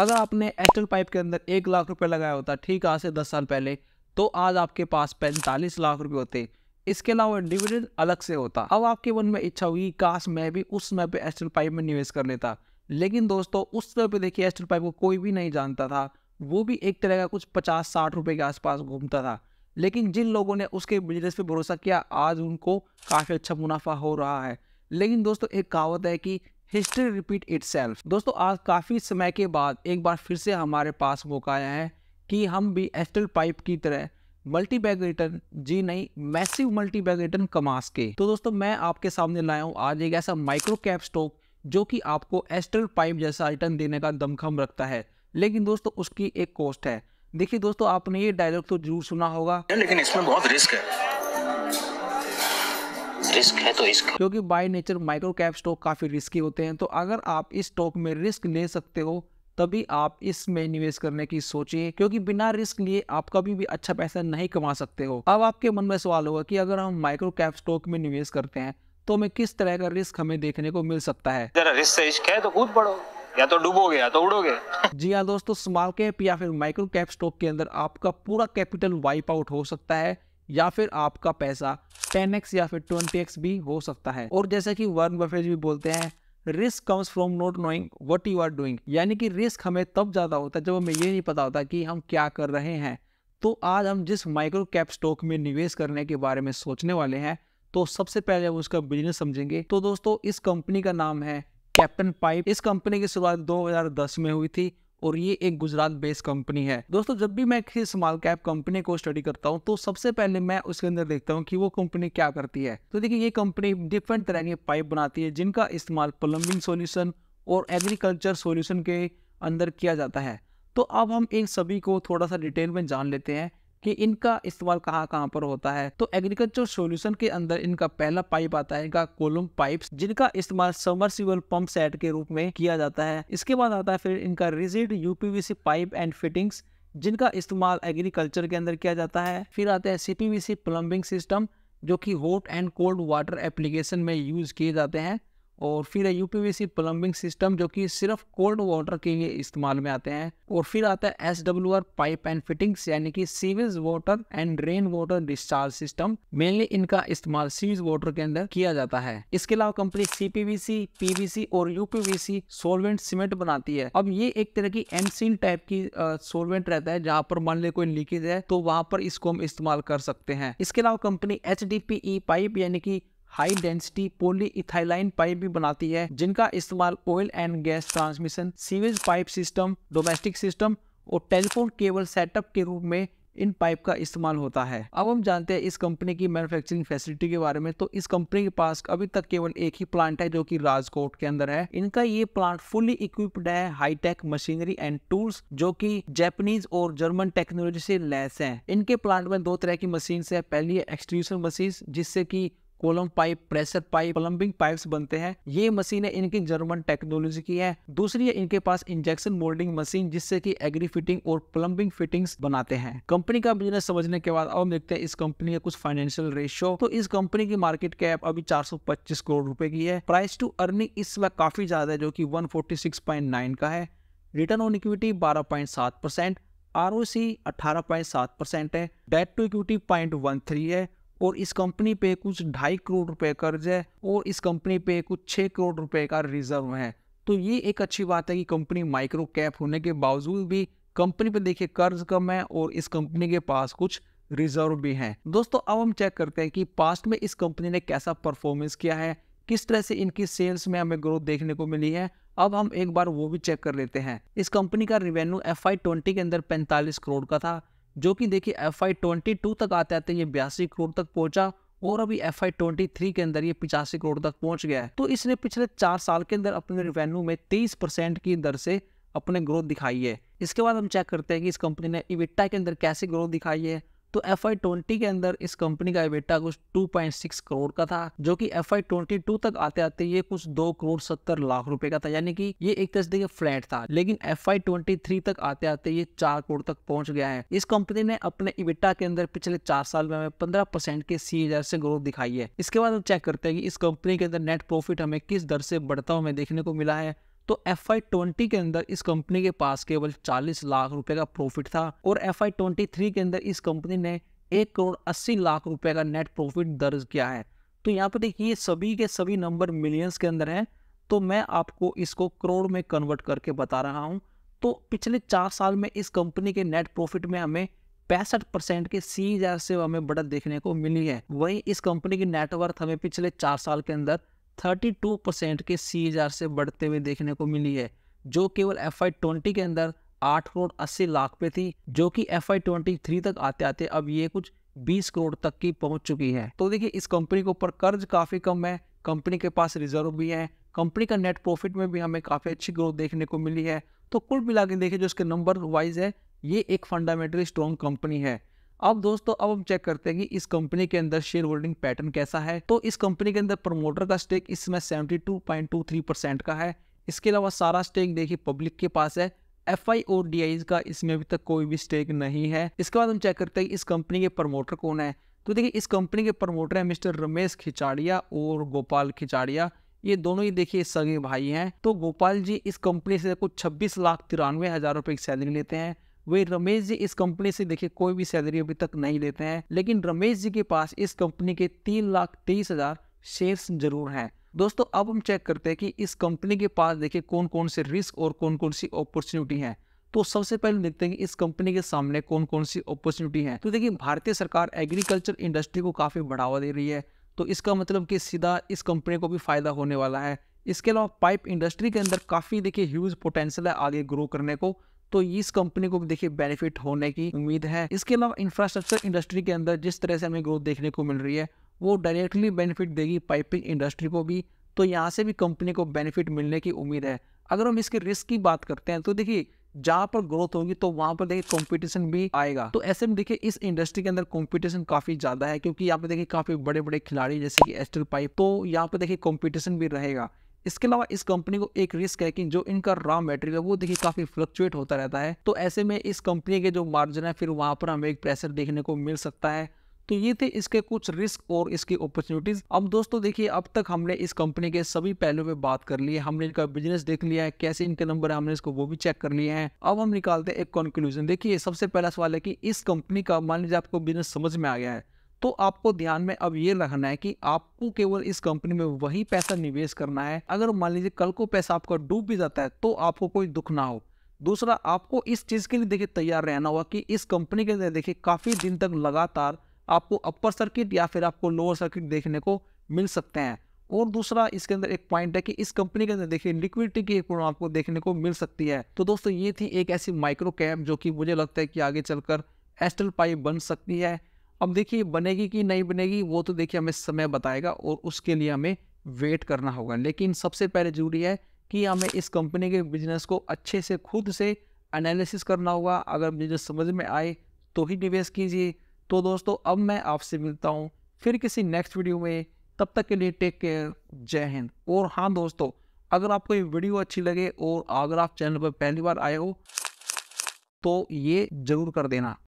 अगर आपने एस्टल पाइप के अंदर एक लाख रुपये लगाया होता ठीक आज से दस साल पहले तो आज आपके पास पैंतालीस लाख रुपये होते इसके अलावा डिविडेंड अलग से होता अब आपके मन में इच्छा हुई काश मैं भी उस समय पे एस्टल पाइप में निवेश कर लेता लेकिन दोस्तों उस समय पे देखिए एस्टल पाइप को कोई भी नहीं जानता था वो भी एक तरह का कुछ पचास साठ रुपये के आसपास घूमता था लेकिन जिन लोगों ने उसके बिजनेस पे भरोसा किया आज उनको काफ़ी अच्छा मुनाफा हो रहा है लेकिन दोस्तों एक कहावत है कि हिस्ट्री रिपीट इट दोस्तों आज काफ़ी समय के बाद एक बार फिर से हमारे पास मौका आया है कि हम भी एस्टल पाइप की तरह मल्टी बैग रिटर्न जी नहीं मैसिव मल्टी बैग रिटर्न कमा सके तो दोस्तों मैं आपके सामने लाया हूँ आज एक ऐसा माइक्रो कैप स्टॉक जो कि आपको एस्टल पाइप जैसा रिटर्न देने का दमखम रखता है लेकिन दोस्तों उसकी एक कॉस्ट है देखिए दोस्तों आपने ये डायलॉग तो जरूर सुना होगा लेकिन इसमें बहुत रिस्क है रिस्क है तो रिस्क क्योंकि by nature micro cap stock काफ़ी रिस्की होते हैं तो अगर आप इस स्टॉक में रिस्क ले सकते हो तभी आप इसमें निवेश करने की सोचिए क्योंकि बिना रिस्क लिए आप कभी भी अच्छा पैसा नहीं कमा सकते हो अब आपके मन में सवाल होगा कि अगर हम माइक्रो कैप स्टॉक में निवेश करते हैं तो हमें किस तरह का रिस्क हमें देखने को मिल सकता है जरा रिस्क से रिस्क है तो कूद पड़ो या तो डूबोगे या तो उड़ोगे जी हाँ दोस्तों स्मॉल कैप या फिर माइक्रो कैप स्टॉक के अंदर आपका पूरा कैपिटल वाइप आउट हो सकता है या फिर आपका पैसा टेन एक्स या फिर ट्वेंटी एक्स भी हो सकता है और जैसे कि वर्न बफेज भी बोलते हैं risk comes from not knowing what you are doing यानी कि रिस्क हमें तब ज़्यादा होता है जब हमें ये नहीं पता होता कि हम क्या कर रहे हैं तो आज हम जिस माइक्रो कैप स्टॉक में निवेश करने के बारे में सोचने वाले हैं तो सबसे पहले हम उसका बिजनेस समझेंगे तो दोस्तों इस कंपनी का नाम है कैप्टन पाइप इस कंपनी की शुरुआत 2010 में हुई थी और ये एक गुजरात बेस्ड कंपनी है दोस्तों जब भी मैं किसी स्मॉल कैप कंपनी को स्टडी करता हूँ तो सबसे पहले मैं उसके अंदर देखता हूँ कि वो कंपनी क्या करती है तो देखिए ये कंपनी डिफरेंट तरह की पाइप बनाती है जिनका इस्तेमाल प्लम्बिंग सोल्यूशन और एग्रीकल्चर सोल्यूशन के अंदर किया जाता है तो अब हम इन सभी को थोड़ा सा डिटेल में जान लेते हैं कि इनका इस्तेमाल कहाँ कहाँ पर होता है तो एग्रीकल्चर सॉल्यूशन के अंदर इनका पहला पाइप आता है इनका कोलम पाइप्स जिनका इस्तेमाल समरसिबल पंप सेट के रूप में किया जाता है इसके बाद आता है फिर इनका rigid UPVC pipe and fittings जिनका इस्तेमाल एग्रीकल्चर के अंदर किया जाता है फिर आते हैं सीपीवीसी प्लम्बिंग सिस्टम जो कि hot and cold water application में यूज किए जाते हैं और फिर है यूपीवीसी प्लम्बिंग सिस्टम जो कि सिर्फ कोल्ड वाटर के लिए इस्तेमाल में आते हैं और फिर आता है S W R pipe and fittings यानी कि sewage water and rain water discharge system mainly इनका इस्तेमाल सीवेज वाटर के अंदर किया जाता है इसके अलावा कंपनी सीपीवीसी पीवीसी और यूपीवीसी सोलवेंट सीमेंट बनाती है अब ये एक तरह की एमसीन टाइप की सोलवेंट रहता है जहाँ पर मान लिया कोई लीकेज है तो वहां पर इसको हम इस्तेमाल कर सकते हैं इसके अलावा कंपनी एच पाइप यानी कि हाई डेंसिटी पोलीइथाइलाइन पाइप भी बनाती है जिनका इस्तेमाल oil and gas transmission sewage pipe system domestic system और टेलीफोन केबल सेटअप के रूप में इन पाइप का इस्तेमाल होता है अब हम जानते हैं इस कंपनी की मैन्युफैक्चरिंग फैसिलिटी के बारे में तो इस कंपनी के पास अभी तक केवल एक ही प्लांट है जो कि राजकोट के अंदर है इनका ये प्लांट फुली इक्विप्ड है हाईटेक मशीनरी एंड टूल्स जो कि जैपनीज और जर्मन टेक्नोलॉजी से लैस है इनके प्लांट में दो तरह की मशीन है पहली है एक्सट्रूशन मशीन जिससे की column pipe pressure pipe plumbing pipes बनते हैं ये मशीनें इनकी जर्मन टेक्नोलॉजी की है दूसरी है इनके पास इंजेक्शन मोल्डिंग मशीन जिससे कि एग्री फिटिंग और प्लम्बिंग फिटिंग्स बनाते हैं कंपनी का बिजनेस समझने के बाद अब हम देखते हैं इस कंपनी का कुछ फाइनेंशियल रेशियो तो इस कंपनी की मार्केट कैप अभी चार करोड़ रुपए की है प्राइस टू अर्निंग इस वक्त काफी ज्यादा है जो की वन का है return on equity 12.7 percent R O C अठारह पॉइंट सात परसेंट है debt to equity point one three है और इस कंपनी पे कुछ ढाई करोड़ रुपए कर्ज है और इस कंपनी पे कुछ छः करोड़ रुपए का रिजर्व है तो ये एक अच्छी बात है कि कंपनी माइक्रो कैप होने के बावजूद भी कंपनी पे देखिए कर्ज कम है और इस कंपनी के पास कुछ रिजर्व भी हैं दोस्तों अब हम चेक करते हैं कि पास्ट में इस कंपनी ने कैसा परफॉर्मेंस किया है किस तरह से इनकी सेल्स में हमें ग्रोथ देखने को मिली है अब हम एक बार वो भी चेक कर लेते हैं इस कंपनी का रिवेन्यू एफ आई ट्वेंटी के अंदर पैंतालीस करोड़ का था जो कि देखिए एफ आई ट्वेंटी टू तक आते आते ये बयासी करोड़ तक पहुंचा और अभी एफ आई ट्वेंटी थ्री के अंदर ये पिचासी करोड़ तक पहुंच गया है तो इसने पिछले चार साल के अंदर अपने रिवेन्यू में तेईस परसेंट की दर से अपने ग्रोथ दिखाई है इसके बाद हम चेक करते हैं कि इस कंपनी ने इविट्टा के अंदर कैसी ग्रोथ दिखाई है तो एफ आई ट्वेंटी के अंदर इस कंपनी का बेटा कुछ टू पॉइंट सिक्स करोड़ का था जो कि एफ आई ट्वेंटी टू तक आते आते ये कुछ दो करोड़ सत्तर लाख रुपए का था यानी कि ये एक तरह से देखिए फ्लैट था लेकिन एफ आई ट्वेंटी थ्री तक आते आते ये चार करोड़ तक पहुंच गया है इस कंपनी ने अपने इबिटा के अंदर पिछले चार साल में हमें पंद्रह परसेंट के सी हजार से ग्रोथ दिखाई है इसके बाद हम चेक करते हैं कि इस कंपनी के अंदर नेट प्रॉफिट हमें किस दर से बढ़ता हुआ हमें देखने को मिला है तो एफ आई ट्वेंटी के अंदर इस कंपनी के पास केवल चालीस लाख रुपए का प्रॉफिट था और एफ आई ट्वेंटी थ्री के अंदर इस कंपनी ने एक करोड़ अस्सी लाख रुपए का नेट प्रॉफिट दर्ज किया है तो यहाँ पर देखिए सभी के सभी नंबर मिलियंस के अंदर हैं तो मैं आपको इसको करोड़ में कन्वर्ट करके बता रहा हूँ तो पिछले चार साल में इस कंपनी के नेट प्रॉफिट में हमें पैंसठ परसेंट के सी e से हमें बढ़त देखने को मिली है वहीं इस कंपनी की नेटवर्थ हमें पिछले चार साल के अंदर 32 परसेंट के सी से बढ़ते हुए देखने को मिली है जो केवल एफ आई ट्वेंटी के अंदर आठ करोड़ अस्सी लाख पे थी जो कि एफ आई ट्वेंटी थ्री तक आते आते अब ये कुछ बीस करोड़ तक की पहुंच चुकी है तो देखिए इस कंपनी के ऊपर कर्ज काफ़ी कम है कंपनी के पास रिजर्व भी है कंपनी का नेट प्रॉफिट में भी हमें काफ़ी अच्छी ग्रोथ देखने को मिली है तो कुल मिला के देखिए जो इसके नंबर वाइज है ये एक फंडामेंटली स्ट्रॉन्ग कंपनी है अब दोस्तों अब हम चेक करते हैं कि इस कंपनी के अंदर शेयर होल्डिंग पैटर्न कैसा है तो इस कंपनी के अंदर प्रमोटर का स्टेक इस समय थ्री परसेंट का है इसके अलावा सारा स्टेक देखिए पब्लिक के पास है एफ आई और डी आई का इसमें अभी तक कोई भी स्टेक नहीं है इसके बाद हम चेक करते हैं इस कंपनी के प्रमोटर कौन है तो देखिए इस कंपनी के प्रमोटर है मिस्टर रमेश खिचाड़िया और गोपाल खिचाड़िया ये दोनों ही देखिए सगे भाई हैं तो गोपाल जी इस कंपनी से कुछ छब्बीस लाख तिरानवे हज़ार रुपये की सैलरी लेते हैं वे रमेश जी इस कंपनी से देखिए कोई भी सैलरी अभी तक नहीं लेते हैं लेकिन रमेश जी के पास इस कंपनी के तीन लाख तेईस हजार शेयर्स जरूर हैं दोस्तों अब हम चेक करते हैं कि इस कंपनी के पास देखिए कौन कौन से रिस्क और कौन कौन सी अपॉर्चुनिटी है तो सबसे पहले देखते हैं कि इस कंपनी के सामने कौन कौन सी अपॉर्चुनिटी है तो देखिए भारतीय सरकार एग्रीकल्चर इंडस्ट्री को काफ़ी बढ़ावा दे रही है तो इसका मतलब कि सीधा इस कंपनी को भी फायदा होने वाला है इसके अलावा पाइप इंडस्ट्री के अंदर काफ़ी देखिए ह्यूज पोटेंशियल है आगे ग्रो करने को तो इस कंपनी को देखिए बेनिफिट होने की उम्मीद है इसके अलावा इंफ्रास्ट्रक्चर इंडस्ट्री के अंदर जिस तरह से हमें ग्रोथ देखने को मिल रही है वो डायरेक्टली बेनिफिट देगी पाइपिंग इंडस्ट्री को भी तो यहाँ से भी कंपनी को बेनिफिट मिलने की उम्मीद है अगर हम इसके रिस्क की बात करते हैं तो देखिए जहाँ पर ग्रोथ होगी तो वहाँ पर देखिए कंपटीशन भी आएगा तो ऐसे में देखिए इस इंडस्ट्री के अंदर कंपटीशन काफी ज्यादा है क्योंकि यहाँ पे देखिए काफी बड़े बड़े खिलाड़ी जैसे कि एस्टर पाइप तो यहाँ पे देखिए कंपटीशन भी रहेगा इसके अलावा इस कंपनी को एक रिस्क है कि जो इनका रॉ मटेरियल है वो देखिए काफी फ्लक्चुएट होता रहता है तो ऐसे में इस कंपनी के जो मार्जिन है फिर वहां पर हमें एक प्रेशर देखने को मिल सकता है तो ये थे इसके कुछ रिस्क और इसकी अपॉर्चुनिटीज अब दोस्तों देखिए अब तक हमने इस कंपनी के सभी पहलुओं पे बात कर ली है हमने इनका बिजनेस देख लिया है कैसे इनके नंबर है हमने इसको वो भी चेक कर लिए है अब हम निकालते हैं एक कंक्लूजन देखिए सबसे पहला सवाल है कि इस कंपनी का मान लीजिए आपको बिजनेस समझ में आ गया है तो आपको ध्यान में अब ये रखना है कि आपको केवल इस कंपनी में वही पैसा निवेश करना है अगर मान लीजिए कल को पैसा आपका डूब भी जाता है तो आपको कोई दुख ना हो दूसरा आपको इस चीज़ के लिए देखिए तैयार रहना होगा कि इस कंपनी के अंदर देखिए काफ़ी दिन तक लगातार आपको अपर सर्किट या फिर आपको लोअर सर्किट देखने को मिल सकते हैं और दूसरा इसके अंदर एक पॉइंट है कि इस कंपनी के अंदर देखिए लिक्विडिटी की एक प्रॉब्लम आपको देखने को मिल सकती है तो दोस्तों ये थी एक ऐसी माइक्रो कैप जो कि मुझे लगता है कि आगे चलकर एस्टल पाइप बन सकती है अब देखिए बनेगी कि नहीं बनेगी वो तो देखिए हमें समय बताएगा और उसके लिए हमें वेट करना होगा लेकिन सबसे पहले जरूरी है कि हमें इस कंपनी के बिजनेस को अच्छे से खुद से एनालिसिस करना होगा अगर बिजनेस समझ में आए तो ही निवेश कीजिए तो दोस्तों अब मैं आपसे मिलता हूँ फिर किसी नेक्स्ट वीडियो में तब तक के लिए टेक केयर जय हिंद और हाँ दोस्तों अगर आपको ये वीडियो अच्छी लगे और अगर आप चैनल पर पहली बार आए हो तो ये ज़रूर कर देना